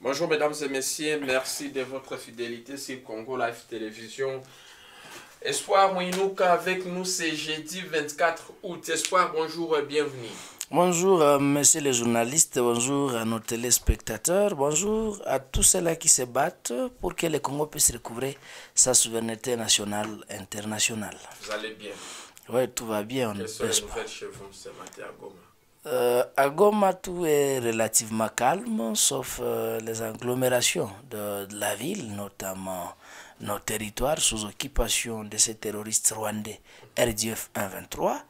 Bonjour mesdames et messieurs, merci de votre fidélité sur Congo Live Télévision. Espoir nous avec nous, c'est jeudi 24 août. Espoir, bonjour et bienvenue. Bonjour, euh, messieurs les journalistes, bonjour à nos téléspectateurs, bonjour à tous ceux-là qui se battent pour que le Congo puisse recouvrer sa souveraineté nationale internationale. Vous allez bien Oui, tout va bien. On ce que vous chez vous ce à Goma euh, À Goma, tout est relativement calme, sauf euh, les agglomérations de, la ville, notamment nos territoires sous occupation de ces terroristes rwandais RDF 123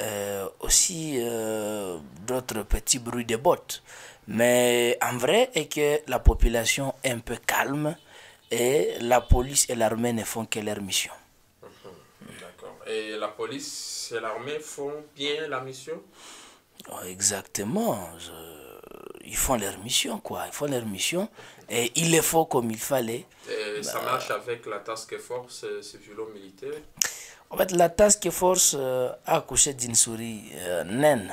euh, aussi euh, d'autres petits bruits de bottes. Mais en vrai, est que la population est un peu calme et la police et l'armée ne font que leur mission. Mhm. D'accord. Et la police et l'armée font bien la mission Exactement. Ils font leur mission, quoi. Ils font leur mission et il les font comme il fallait. Et ça bah, marche avec la task force euh, civilo-militaire en fait, la task force euh, a accouché d'une souris euh, naine.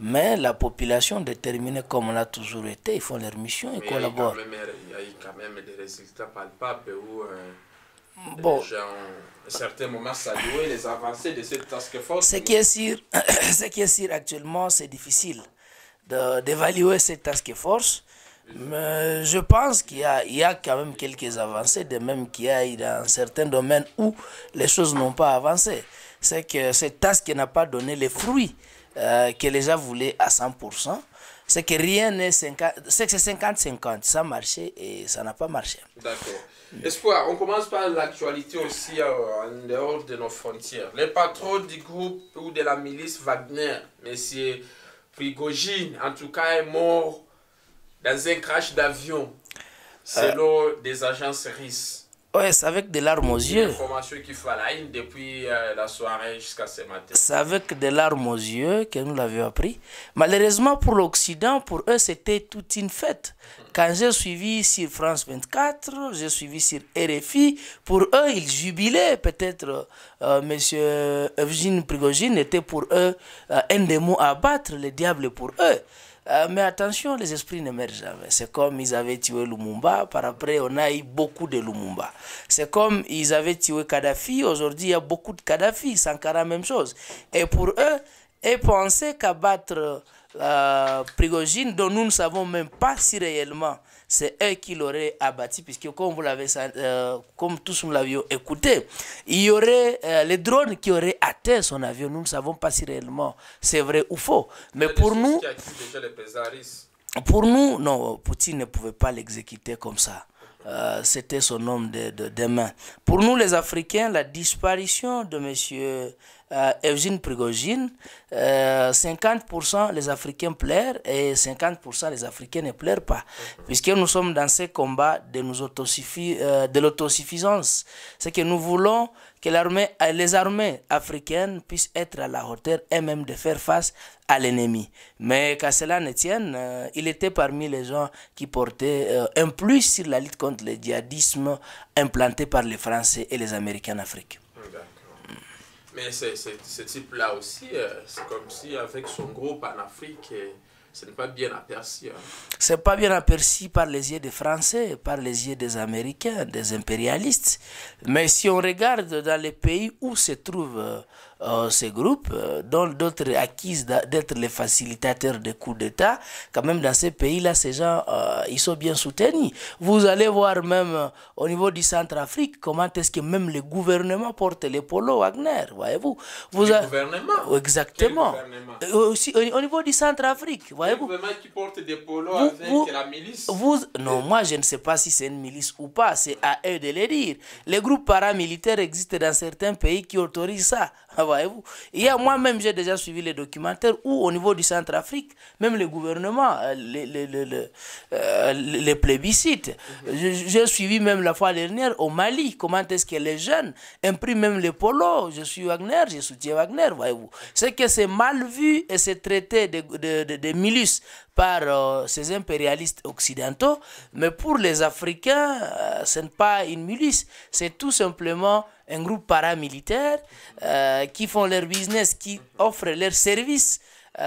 Mais la population déterminée comme on l'a toujours été, ils font leur mission, et collaborent. Il y, a quand même des résultats palpables où euh, bon. les gens certains moments salué les avancées de cette task force. Ce qui est sûr, ce qui est sûr actuellement, c'est difficile d'évaluer cette task force. Mais je pense qu'il y, y, a quand même quelques avancées, de même qu'il y a dans certains domaines où les choses n'ont pas avancé. C'est que cette tasse qui n'a pas donné les fruits euh, que les gens voulaient à 100%, c'est que rien n'est 50, c'est 50-50, ça a marché et ça n'a pas marché. D'accord. Espoir, on commence par l'actualité aussi euh, en dehors de nos frontières. Les patrons du groupe ou de la milice Wagner, M. Prigogine, en tout cas, est mort dans un crash d'avion, euh, selon des agences RIS. Oui, c'est avec des larmes aux yeux. L'information qui fait la depuis euh, la soirée jusqu'à ce matin. C'est avec des larmes aux yeux que nous l'avions appris. Malheureusement pour l'Occident, pour eux, c'était toute une fête. Quand j'ai suivi sur France 24, j'ai suivi sur RFI, pour eux, ils jubilaient. Peut-être euh, Monsieur M. Evgeny Prigogine était pour eux un démon à battre, le diable pour eux. Euh, mais attention, les esprits ne meurent jamais. C'est comme ils avaient tué Lumumba, par après on a eu beaucoup de Lumumba. C'est comme ils avaient tué Kadhafi, aujourd'hui il y a beaucoup de Kadhafi, Sankara même chose. Et pour eux, et penser qu'abattre Prigogine, dont nous ne savons même pas si réellement c'est eux qui l'auraient abattu, puisque comme vous l'avez, euh, comme tous nous l'avions écouté, il y aurait euh, les drones qui auraient atteint son avion. Nous ne savons pas si réellement c'est vrai ou faux. Mais pour nous, pour nous, non, Poutine ne pouvait pas l'exécuter comme ça. Euh, c'était son homme de, de, de main. Pour nous, les Africains, la disparition de monsieur euh, Prigogine, 50% euh, les Africains plairent et 50% les Africains ne plairent pas. Puisque nous sommes dans ce combat de, nous euh, de l'autosuffisance. C'est que nous voulons que euh, les armées africaines puissent être à la hauteur et même de faire face à l'ennemi. Mais qu'à cela ne tienne, il était parmi les gens qui portaient un plus sur la lutte contre le djihadisme implanté par les Français et les Américains en Afrique. Mais c'est, ce type-là aussi, euh, c'est comme si avec son groupe en Afrique, euh, ce n'est pas bien aperçu. Ce hein. C'est pas bien aperçu par les yeux des Français, par les yeux des Américains, des impérialistes. Mais si on regarde dans les pays où se trouve euh, euh, ces groupes, euh, dont d'autres acquises d'être les facilitateurs des coups d'État, quand même dans ces pays-là, ces gens, euh, ils sont bien soutenus. Vous allez voir même au niveau du centre-afrique, comment est-ce que même le gouvernement porte les polos Wagner, voyez-vous. Vous le gouvernement Exactement. Aussi, au, niveau du Centrafrique, voyez-vous. Le gouvernement qui porte des polos vous, avec la milice Non, moi je ne sais pas si c'est une milice ou pas, c'est à eux de le dire. Les groupes paramilitaires existent dans certains pays qui autorisent ça. Voyez-vous et moi-même, j'ai déjà suivi les documentaires où, au niveau du Centrafrique, même le gouvernement, euh, les, les, les, les euh, plébiscites. Mhm. J'ai suivi même la fois dernière au Mali, comment est-ce que les jeunes impriment même les polos. Je suis Wagner, je soutiens Wagner, voyez-vous. C'est que c'est mal vu et c'est traité de, de, de, par euh, ces impérialistes occidentaux. Mais pour les Africains, ce n'est pas une milice, c'est tout simplement un groupe paramilitaire euh, qui font leur business, qui offrent leurs services euh,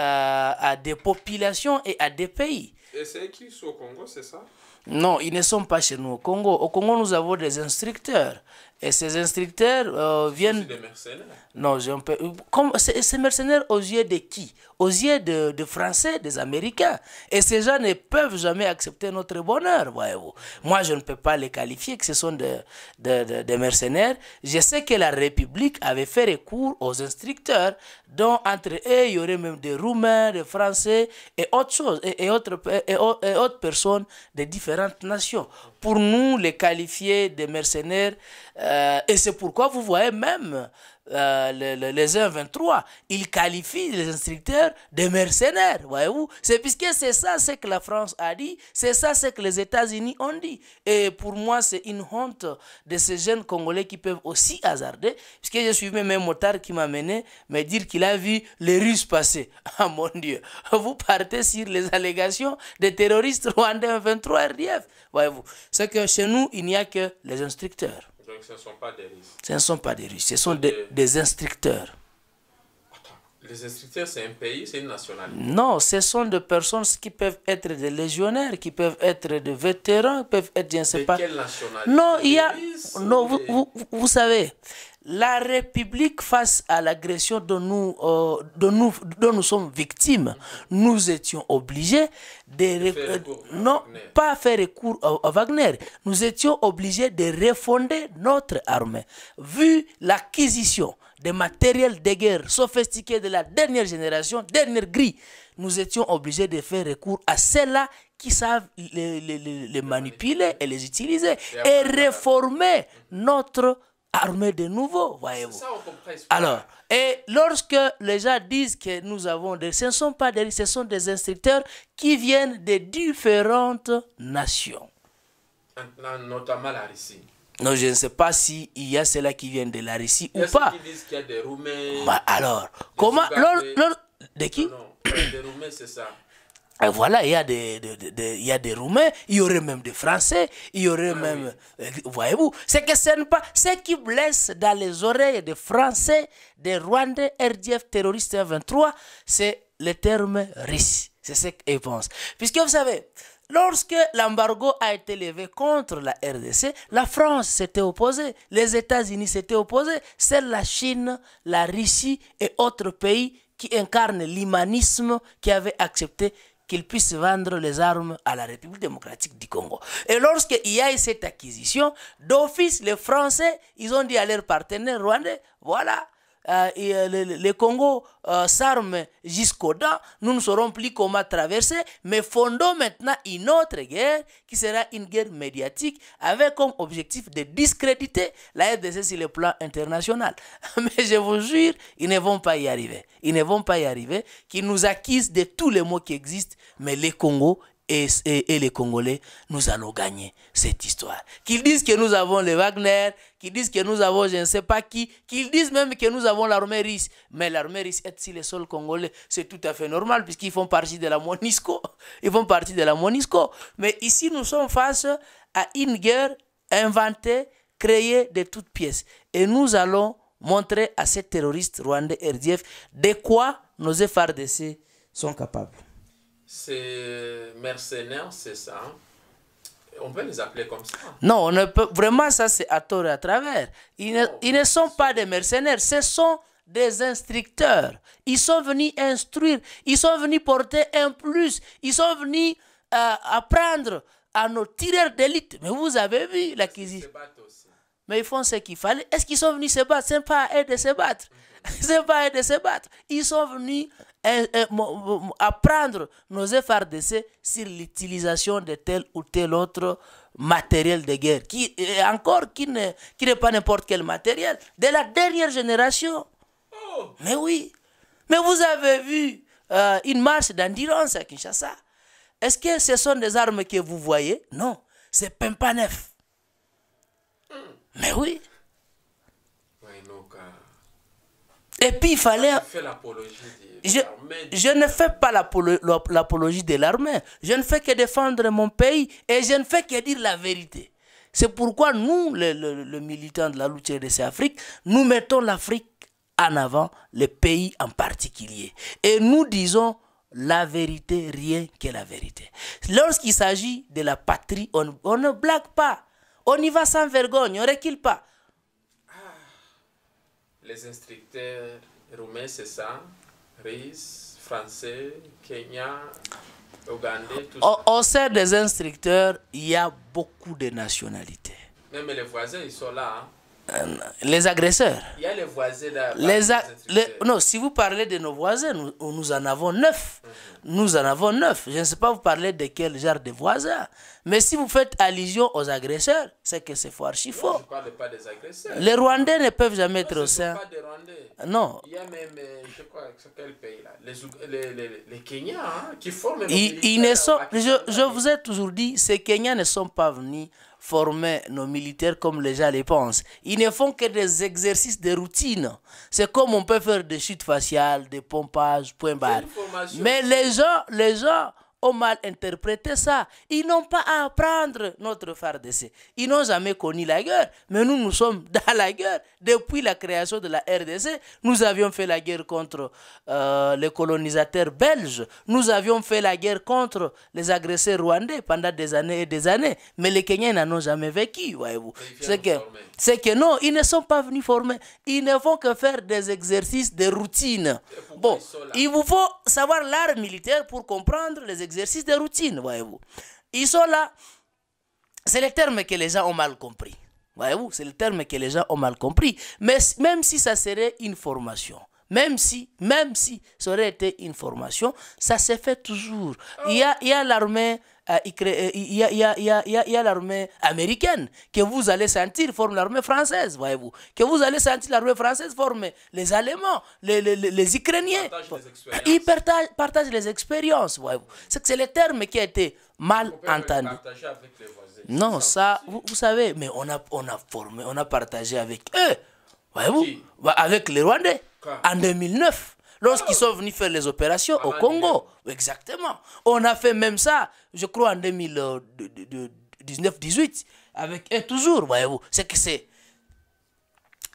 à des populations et à des pays. Et c'est qui au Congo, c'est ça Non, ils ne sont pas chez nous au Congo. Au Congo, nous avons des instructeurs, et ces instructeurs euh, viennent... des mercenaires Non, j'ai un peu... Comme, ces mercenaires aux yeux de qui Aux yeux de, Français, des Américains. Et ces gens ne peuvent jamais accepter notre bonheur, voyez-vous. Moi, je ne peux pas les qualifier que ce sont des de, de, mercenaires. Je sais que la République avait fait recours aux instructeurs, dont entre eux, il y aurait même des Roumains, des Français et autres choses, et, autres, et, et autres personnes de différentes nations pour nous les qualifier de mercenaires. Euh, et c'est pourquoi vous voyez même euh, les le, 23 les 1.23, il qualifie les instructeurs de mercenaires, voyez-vous. C'est puisque c'est ça ce que la France a dit, c'est ça ce que les États-Unis ont dit. Et pour moi, c'est une honte de ces jeunes Congolais qui peuvent aussi hasarder, puisque j'ai suivi même un motard qui m'a mené me dire qu'il a vu les Russes passer. Ah mon Dieu, vous partez sur les allégations des terroristes rwandais 23 RDF, voyez-vous. C'est que chez nous, il n'y a que les instructeurs ce ne sont pas des russes. Ce ne sont pas des Russes, ce sont des, instructeurs. Les instructeurs, c'est un pays, c'est une nationalité. Non, ce sont des personnes qui peuvent être des légionnaires, qui peuvent être des vétérans, qui peuvent être, je ne pas. Quelle nationalité Non, il y a. Non, vous, vous savez, la République face à l'agression dont, nous, euh, nous, nous sommes victimes, nous étions obligés de... Euh, non, pas faire recours à, Wagner. Nous étions obligés de refonder notre armée. Vu l'acquisition de matériel de guerre sophistiqué de la dernière génération, dernière grille, nous étions obligés de faire recours à celles-là qui savent les, les, manipuler et les utiliser et réformer notre Armés de nouveau, voyez-vous. Alors, et lorsque les gens disent que nous avons des... Ce ne sont pas des... Ce sont des instructeurs qui viennent de différentes nations. Notamment la Russie. Non, je ne sais pas s'il y a ceux-là qui viennent de la Russie ou pas. Qui disent qu'il y a des Roumains. Bah, alors, comment. Lors, de qui non, non, Des Roumains, c'est ça. Et voilà, il y, a des, a des Roumains, il y aurait même des Français, il y aurait ah même... Euh, voyez-vous, que ce pas... qui blesse dans les oreilles des Français, des Rwandais, RDF, terroristes F23, c'est le terme RIS. C'est ce qu'ils pensent. Puisque vous savez, Lorsque l'embargo a été levé contre la RDC, la France s'était opposée, les États-Unis s'étaient opposés, c'est la Chine, la Russie et autres pays qui incarnent l'humanisme qui avaient accepté qu'ils puissent vendre les armes à la République démocratique du Congo. Et lorsqu'il y a eu cette acquisition, d'office, les Français, ils ont dit à leurs partenaires rwandais, voilà, euh, et, euh, le, Congo euh, s'arme jusqu'au dents, nous ne saurons plus comment traverser, mais fondons maintenant une autre guerre qui sera une guerre médiatique avec comme objectif de discréditer la RDC sur le plan international. Mais je vous jure, ils ne vont pas y arriver. Ils ne vont pas y arriver, Qui nous acquisent de tous les mots qui existent, mais le Congo et, les Congolais, nous allons gagner cette histoire. Qu'ils disent que nous avons les Wagner, qu'ils disent que nous avons je ne sais pas qui, qu'ils disent même que nous avons l'armée russe. Mais l'armée russe est si le seul congolais, c'est tout à fait normal puisqu'ils font partie de la MONISCO. Ils font partie de la MONISCO. Mais ici, nous sommes face à une guerre inventée, créée de toutes pièces. Et nous allons montrer à ces terroristes rwandais RDF de quoi nos FRDC sont capables. Ces mercenaires, c'est ça. Hein. On peut les appeler comme ça. Non, on ne peut, vraiment, ça c'est à tort et à travers. Oh. Ils ne, sont pas des mercenaires, ce sont des instructeurs. Ils sont venus instruire, ils sont venus porter un plus, ils sont venus euh, apprendre à nos tireurs d'élite. Mais vous avez vu l'acquisition mais ils font ce qu'il fallait. Est-ce qu'ils sont venus se battre n'est pas à eux de se battre. n'est pas à eux de se battre. Ils sont venus euh, euh, apprendre nos FRDC sur l'utilisation de tel ou tel autre matériel de guerre, qui euh, encore qui qui n'est pas n'importe quel matériel, de la dernière génération. Oh. Mais oui. Mais vous avez vu une marche d'endurance à Kinshasa. Est-ce que ce sont des armes que vous voyez Non, c'est Pimpanef. Hmm. Mais oui. Euh, et puis il fallait. Je, ne fais pas l'apologie de l'armée. Je ne fais que défendre mon pays et je ne fais que dire la vérité. C'est pourquoi nous, les militants militant de la lutte RDC Afrique, nous mettons l'Afrique en avant, le pays en particulier. Et nous disons la vérité, rien que la vérité. Lorsqu'il s'agit de la patrie, on, on ne blague pas. On y va sans vergogne, on recule pas. Ah. les instructeurs roumains, c'est ça Riz, français, Kenya, Ougandais, tout ça. On des instructeurs, il y a beaucoup de nationalités. Même les voisins, ils sont là. Hein. Euh, les agresseurs. Il y a les voisins là. Les, non, si vous parlez de nos voisins, nous, nous en avons neuf. Mhm. Nous en avons neuf. Je ne sais pas vous parlez de quel genre de voisins. Mais si vous faites allusion aux agresseurs, c'est que c'est foire chiffon Les Rwandais ne peuvent jamais être au sein. Non. Il y a même, euh, je crois, les, Kenyans hein, qui forment. sont, je, je vous ai toujours dit, ces Kenyans ne sont pas venus former nos militaires comme les gens les pensent. Ils ne font que des exercices de routine. C'est comme on peut faire des chutes faciales, des pompages, point barre. Mais les gens, les gens mal interprété ça. Ils n'ont pas à apprendre notre phare Ils n'ont jamais connu la guerre, mais nous, nous sommes dans la guerre. Depuis la création de la RDC, nous avions fait la guerre contre euh, les colonisateurs belges. Nous avions fait la guerre contre les agresseurs rwandais pendant des années et des années. Mais les Kenyans n'en ont jamais vécu, voyez-vous. C'est que, c'est que non, ils ne sont pas venus former. Ils ne vont que faire des exercices de routine. Bon, il vous faut savoir l'art militaire pour comprendre les exercices de routine, voyez-vous. Ils sont là. C'est le terme que les gens ont mal compris. Voyez-vous, c'est le terme que les gens ont mal compris. Mais même si ça serait une formation, même si, même si ça aurait été une formation, ça s'est fait toujours. Il y a, l'armée il l'armée américaine que vous allez sentir forme l'armée française, voyez-vous. Que vous allez sentir l'armée française former les Allemands, les, les Ukrainiens. Ils partagent, les expériences, voyez-vous. C'est que c'est le terme qui a été mal entendu. non, ça, vous, savez, mais on a, on a formé, on a partagé avec eux, voyez-vous, bah, avec les Rwandais. En 2009, lorsqu'ils sont venus faire les opérations au Congo. Exactement. On a fait même ça, je crois, en 2019-18, avec toujours, voyez-vous. C'est que c'est.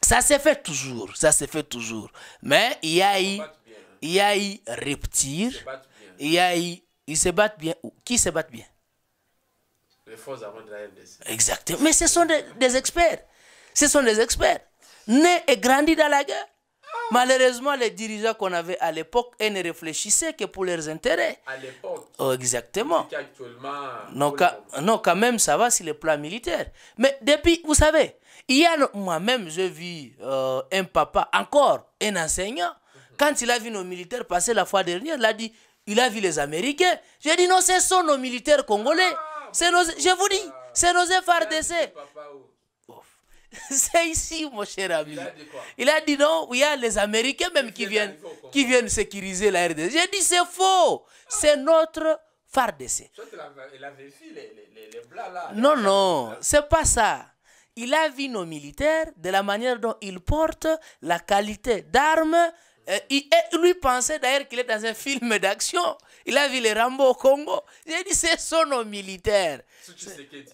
Ça s'est fait toujours, ça s'est fait toujours. Mais il y a eu. Il y a eu Reptir. Il y a eu. Ils se battent bien. Qui se battent bien Les forces armées de la RDC. Exactement. Mais ce sont des, experts. Ce sont des experts. Nés et grandi dans la guerre. Malheureusement, les dirigeants qu'on avait à l'époque, ils ne réfléchissaient que pour leurs intérêts. À l'époque. Oh, exactement. Actuellement, non, quand, même, ça va sur les plan militaires. Mais depuis, vous savez, a moi-même, je vis euh, un papa, encore un enseignant, mhm. quand il a vu nos militaires passer la fois dernière, il a dit, il a vu les Américains. J'ai dit, non, ce sont nos militaires congolais. Ah, nos... je vous dis, c'est nos FRDC. c'est ici, mon cher ami. Il a dit non, il y a les Américains même qui viennent, qui viennent sécuriser la RDC. J'ai dit c'est faux, c'est notre FARDC. Il a vérifié les, les, les là. Non, non, c'est pas ça. Il a vu nos militaires de la manière dont ils portent la qualité d'armes euh, il, lui pensait d'ailleurs qu'il est dans un film d'action. Il a vu les Rambo au Congo. a dit, c'est son nom militaire.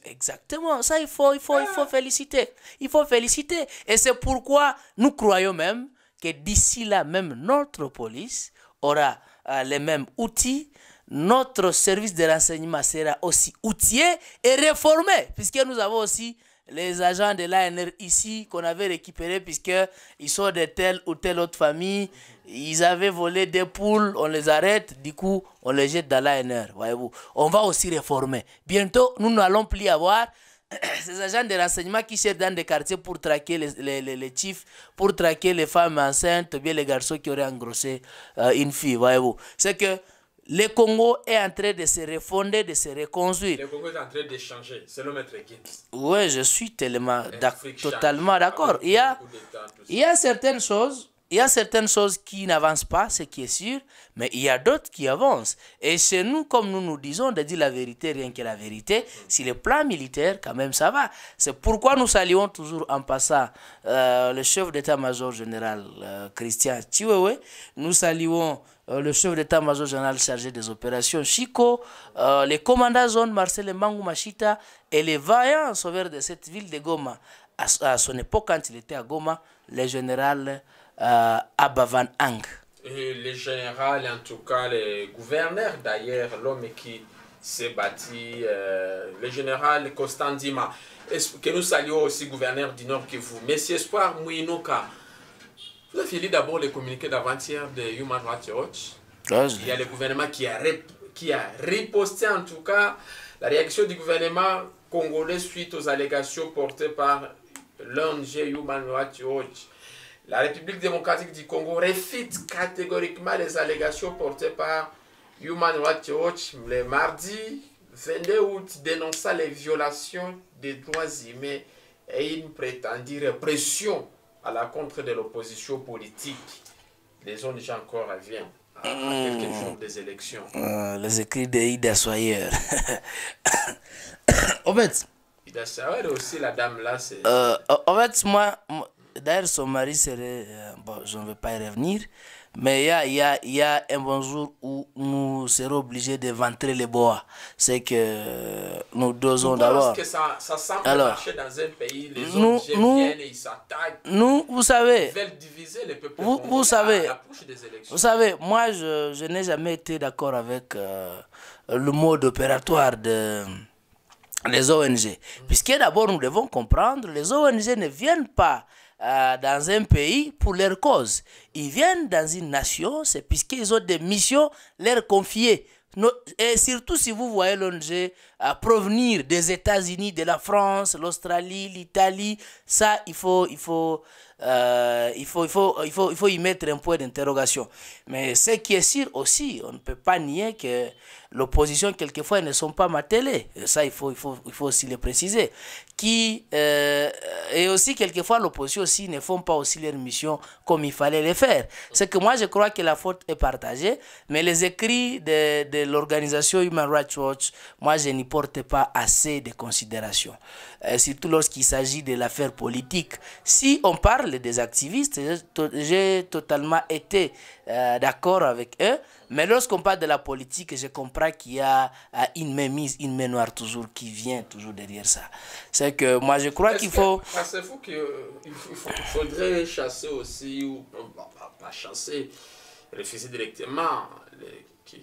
Exactement. Ça, il faut, il, faut, il faut ah. féliciter. Il faut féliciter. Et c'est pourquoi nous croyons même que d'ici là, même notre police aura euh, les mêmes outils. Notre service de renseignement sera aussi outillé et réformé, puisque nous avons aussi les agents de l'ANR ici qu'on avait récupérés puisqu'ils sont de telle ou telle autre famille. Ils avaient volé des poules, on les arrête, du coup, on les jette dans l'ANR, voyez-vous. On va aussi réformer. Bientôt, nous n'allons plus avoir ces agents de renseignement qui cherchent dans des quartiers pour traquer les, les, pour traquer les femmes enceintes, bien les garçons qui auraient engrossé euh, une fille, voyez-vous. C'est que le Congo est en train de se refonder, de se reconstruire. Le Congo est en train de changer, selon Maître Oui, je suis tellement totalement ah d'accord. Il, y a, il certaines choses. Il y a certaines choses qui n'avancent pas, ce qui est sûr, mais il y a d'autres qui avancent. Et chez nous, comme nous nous disons, de dire la vérité, rien que la vérité, hmm. si le plan militaire, quand même, ça va. C'est pourquoi nous saluons toujours en passant euh, le chef d'état-major général euh, Christian Chiwewe. Nous saluons euh, le chef d'état-major général chargé des opérations Chico, euh, les commandants zone Marcel Mangou Machita et les vaillants sauveurs de cette ville de Goma. À, son époque, quand il était à Goma, le général euh, Abavan Ang. le général, en tout cas, le gouverneur d'ailleurs, l'homme qui s'est bâti, euh, le général Costandima, que nous saluons aussi gouverneur du Nord vous. Monsieur Espoir Mouinouka. Vous lu d'abord les communiqués d'avant-hier de Human Rights Watch. Ah, Il y a le gouvernement qui a, qui a riposté en tout cas la réaction du gouvernement congolais suite aux allégations portées par l'ONG Human Rights Watch. La République démocratique du Congo réfute catégoriquement les allégations portées par Human Rights Watch le mardi 22 août dénonça les violations des droits humains et une prétendue répression à la contre de l'opposition politique, les gens déjà encore reviennent ah, À, hmm. quelques jours des élections. Ah, les écrits d'Ida Soyer. en fait. Ida Soyer aussi, la dame là, c'est. Euh, fait, moi, d'ailleurs, son mari serait. Euh, bon, je ne veux pas y revenir. Mais il y a, y a un bon jour où nous serons obligés de ventrer les bois. C'est que euh, nous dosons d'abord. que ça, semble Alors, marcher dans un pays, les nous, viennent et ils s'attaquent. Nous, vous savez. veulent diviser les peuples. Vous, vous savez. Vous savez, moi, je, je n'ai jamais été d'accord avec euh, le mode opératoire de les ONG. Puisque d'abord, nous devons comprendre, les ONG ne viennent pas euh, dans un pays pour leur cause. Ils viennent dans une nation, c'est puisqu'ils ont des missions leur confiées. Et surtout si vous voyez l'ONG à provenir des États-Unis, de la France, l'Australie, l'Italie, ça, il faut, il faut euh, il, faut, il, faut, il, faut, il faut y mettre un point d'interrogation. Mais ce qui est sûr aussi, on ne peut pas nier que l'opposition, quelquefois, ne sont pas télé Ça, il faut, il faut, il faut aussi le préciser. Qui, euh, et aussi, quelquefois, l'opposition aussi ne font pas aussi leur mission comme il fallait le faire. C'est que moi, je crois que la faute est partagée, mais les écrits de, de l'organisation Human Rights Watch, moi, je n'y porte pas assez de considération. Euh, surtout lorsqu'il s'agit de l'affaire politique. Si on parle des activistes, j'ai totalement été euh, d'accord avec eux, mais lorsqu'on parle de la politique, je comprends qu'il y a euh, une mémise une main noire toujours qui vient toujours derrière ça. C'est que moi je crois qu'il faut... Ah, c'est fou qu'il faudrait chasser aussi, ou bah, pas, chasser, refuser directement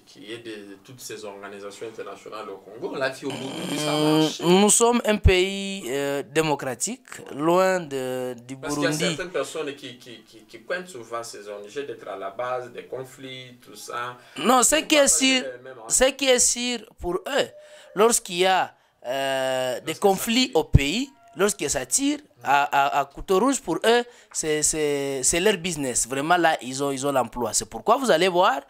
qui, est de toutes ces organisations internationales au Congo, on l'a dit au bout euh, ça marche. Nous sommes un pays euh, démocratique, loin de, du Burundi. Parce qu'il y a certaines personnes qui, qui, pointent souvent ces ONG d'être à la base des conflits, tout ça. Non, ce qui est sûr, qui est sûr pour eux, lorsqu'il y a euh, des conflits au pays, lorsque ça tire, à, couteau rouge, pour eux, c'est leur business. Vraiment, là, ils ont ils ont l'emploi. C'est pourquoi vous allez voir,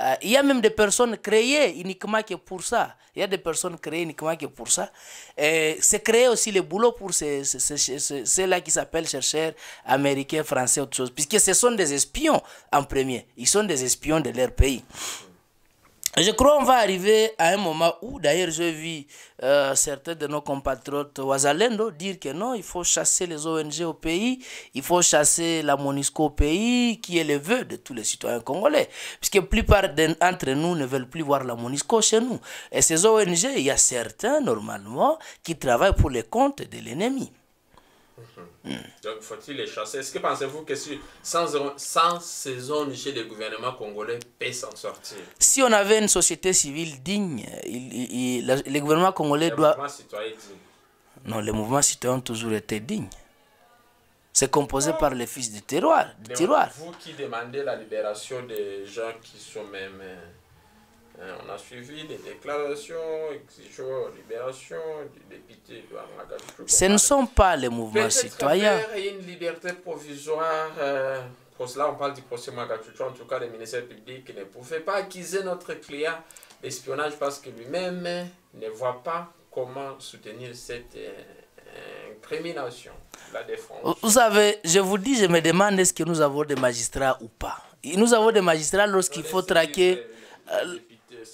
euh, il y a même des personnes créées uniquement que pour ça. Il y a des personnes créées uniquement que pour ça. C'est créé aussi le boulot pour ceux-là qui s'appellent chercheurs américains, français, autre chose. Puisque ce sont des espions en premier. Ils sont des espions de leur pays. Je crois qu'on va arriver à un moment où, d'ailleurs, je vis euh, certains de nos compatriotes Ouazalendo dire que non, il faut chasser les ONG au pays, il faut chasser la MONUSCO au pays, qui est le vœu de tous les citoyens congolais. Puisque la plupart d'entre nous ne veulent plus voir la MONUSCO chez nous. Et ces ONG, il y a certains, normalement, qui travaillent pour les comptes de l'ennemi. Donc, faut-il les chasser Est-ce que pensez-vous que sans, sans ces ONG, le gouvernement congolais peut s'en sortir Si on avait une société civile digne, il, le gouvernement congolais le doit... Mouvement citoyen digne. Non, les mouvements citoyens ont toujours été dignes. C'est composé par les fils du terroir. Du tiroir. Vous qui demandez la libération des gens qui sont même... Euh, Hein, on a suivi les déclarations exigeant libération du député Ce ne sont pas les mouvements citoyens. y a une liberté provisoire. Euh, pour cela, on parle du procès Magachucho. En tout cas, le ministère public ne pouvait pas acquiser notre client d'espionnage parce que lui-même ne voit pas comment soutenir cette euh, incrimination, la défense. Vous savez, je vous dis, je me demande est-ce que nous avons des magistrats ou pas. nous avons des magistrats lorsqu'il faut traquer... Euh,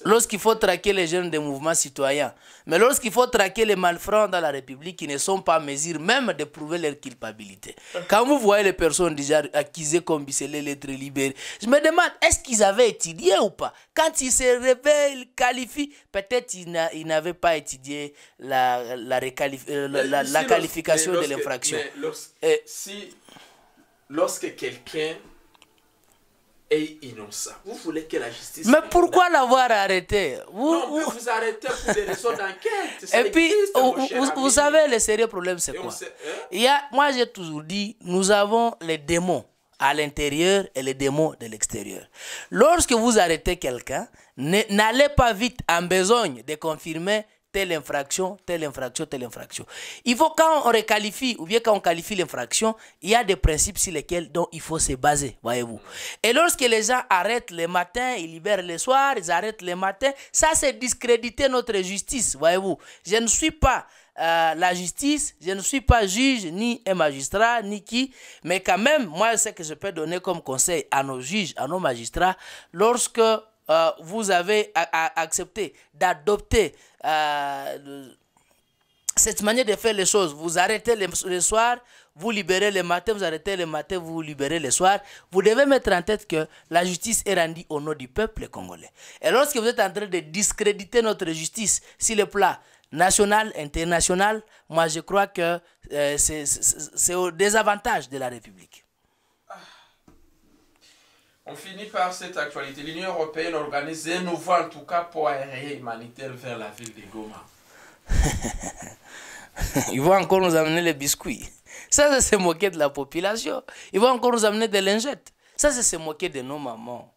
lorsqu'il faut traquer les jeunes des mouvements citoyens, mais lorsqu'il faut traquer les malfrats dans la République qui ne sont pas en mesure même de prouver leur culpabilité. Quand vous voyez les personnes déjà accusées comme les l'être libérées, je me demande, est-ce qu'ils avaient étudié ou pas Quand ils se révèlent, qualifient, peut-être qu'ils n'avaient pas étudié la, la, euh, la, qualification de l'infraction. si, lorsque quelqu'un innocent. Vous voulez que la justice. Mais pourquoi l'avoir arrêté vous, non, vous... vous arrêtez pour des raisons d'enquête. Et puis, vous, savez, le sérieux problème, c'est quoi hein? Il y a, Moi, j'ai toujours dit nous avons les démons à l'intérieur et les démons de l'extérieur. Lorsque vous arrêtez quelqu'un, n'allez pas vite en besogne de confirmer telle infraction, telle infraction, telle infraction. Il faut quand on requalifie ou bien quand on qualifie l'infraction, il y a des principes sur lesquels dont il faut se baser, voyez-vous. Et lorsque les gens arrêtent le matin, ils libèrent le soir, ils arrêtent le matin, ça c'est discréditer notre justice, voyez-vous. Je ne suis pas euh, la justice, je ne suis pas juge, ni un magistrat, ni qui, mais quand même, moi, ce que je peux donner comme conseil à nos juges, à nos magistrats, lorsque euh, vous avez accepté d'adopter euh, cette manière de faire les choses. Vous arrêtez le, soir, vous libérez le matin, vous arrêtez le matin, vous libérez le soir. Vous devez mettre en tête que la justice est rendue au nom du peuple congolais. Et lorsque vous êtes en train de discréditer notre justice sur le plat national, international, moi je crois que euh, c'est au désavantage de la République. On finit par cette actualité. L'Union européenne organise un nouveau, en tout cas, pour aérien humanitaire vers la ville de Goma. Ils vont encore nous amener les biscuits. Ça, c'est se moquer de la population. Ils vont encore nous amener des lingettes. Ça, c'est se moquer de nos mamans.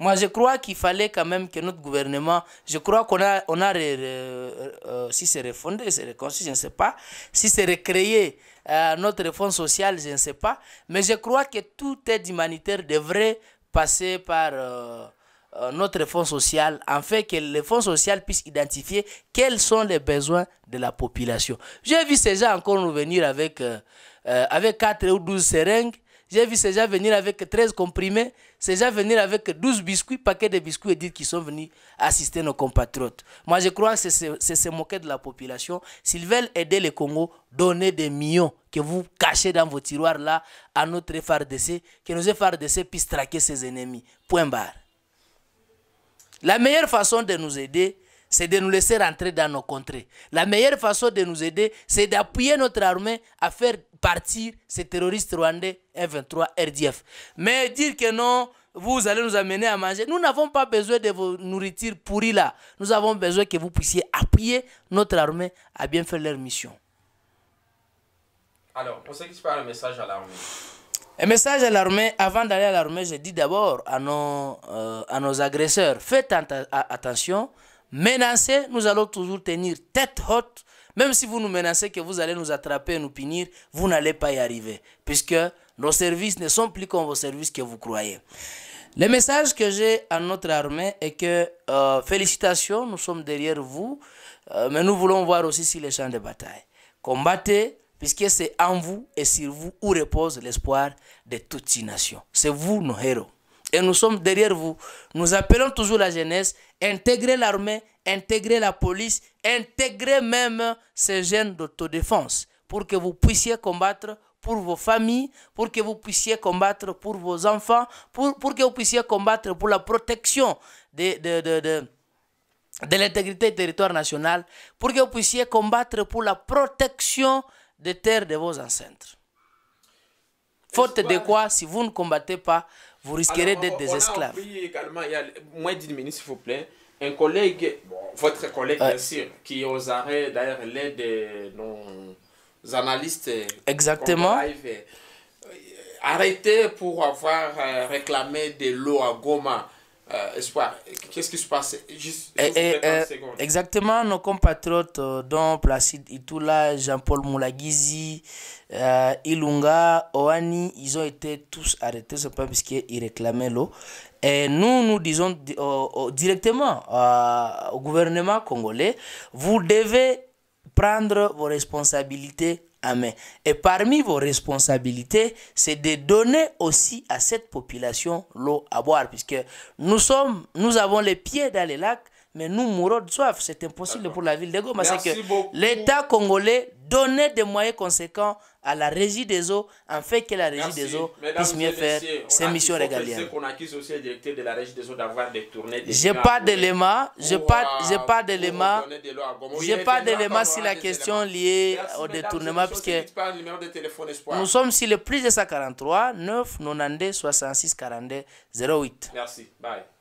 Moi, je crois qu'il fallait quand même que notre gouvernement, je crois qu'on a, on a euh, euh, si c'est refondé, c'est reconstruit, je ne sais pas, si c'est recréé euh, notre fonds social, je ne sais pas. Mais je crois que tout aide humanitaire devrait passer par euh, euh, notre fonds social, en fait que le fonds social puisse identifier quels sont les besoins de la population. J'ai vu ces gens encore nous venir avec, avec 4 ou 12 seringues j'ai vu ces gens venir avec 13 comprimés, ces gens venir avec 12 biscuits, paquets de biscuits et dire qu'ils sont venus assister nos compatriotes. Moi, je crois que c'est se moquer de la population. S'ils veulent aider le Congo, donnez des millions que vous cachez dans vos tiroirs là à notre FRDC, que nos FRDC puissent traquer ses ennemis. Point barre. La meilleure façon de nous aider, c'est de nous laisser rentrer dans nos contrées. La meilleure façon de nous aider, c'est d'appuyer notre armée à faire partir ces terroristes rwandais f 23 RDF. Mais dire que non, vous allez nous amener à manger. Nous n'avons pas besoin de vos nourritures pourries là. Nous avons besoin que vous puissiez appuyer notre armée à bien faire leur mission. Alors, pour ce qui passe, un message à l'armée. Un message à l'armée, avant d'aller à l'armée, je dis d'abord à, nos, euh, à nos agresseurs, faites attention, menacés, nous allons toujours tenir tête haute même si vous nous menacez que vous allez nous attraper et nous punir, vous n'allez pas y arriver. Puisque nos services ne sont plus comme vos services que vous croyez. Le message que j'ai à notre armée est que euh, félicitations, nous sommes derrière vous, euh, mais nous voulons voir aussi sur les champs de bataille. Combattez, puisque c'est en vous et sur vous où repose l'espoir de toutes ces nations. C'est vous nos héros. Et nous sommes derrière vous. Nous appelons toujours la jeunesse, intégrer l'armée, intégrer la police, intégrer même ces jeunes d'autodéfense pour que vous puissiez combattre pour vos familles, pour que vous puissiez combattre pour vos enfants, pour, pour que vous puissiez combattre pour la protection de, de, de, de de l'intégrité du territoire national pour que vous puissiez combattre pour la protection des terres de vos ancêtres. Faute de quoi, si vous ne combattez pas, vous risquerez d'être des esclaves. Oui, également, il y a moins d'une minute, s'il vous plaît. Un collègue, votre collègue, bien sûr, qui est aux arrêts, d'ailleurs, l'un de nos analystes. Exactement. Euh, arrêté pour avoir euh, réclamé de l'eau à Goma euh, espoir, qu'est-ce qui se passe Juste, et, eh, eh, eh, Exactement, nos compatriotes, euh, dont Placide Itula, Jean-Paul Moulagizi, euh, Ilunga, Oani, ils ont été tous arrêtés, ce pas parce qu'ils réclamaient l'eau. Et nous, nous disons euh, directement au gouvernement congolais, vous devez prendre vos responsabilités Amen. Et parmi vos responsabilités, c'est de donner aussi à cette population l'eau à boire, puisque nous sommes, nous avons les pieds dans les lacs, mais nous mourons de soif. C'est impossible pour la ville de Goma. que l'État congolais donnait des moyens conséquents à la régie des eaux, en fait que la régie des eaux puisse mieux faire ses missions régaliennes. Je n'ai aussi directeur de la régie des J'ai pas d'éléments, je pas, j'ai pas d'éléments, j'ai pas sur la question liée au détournement puisque nous sommes sur le plus de 143 9 92 66 42 08. Merci, bye.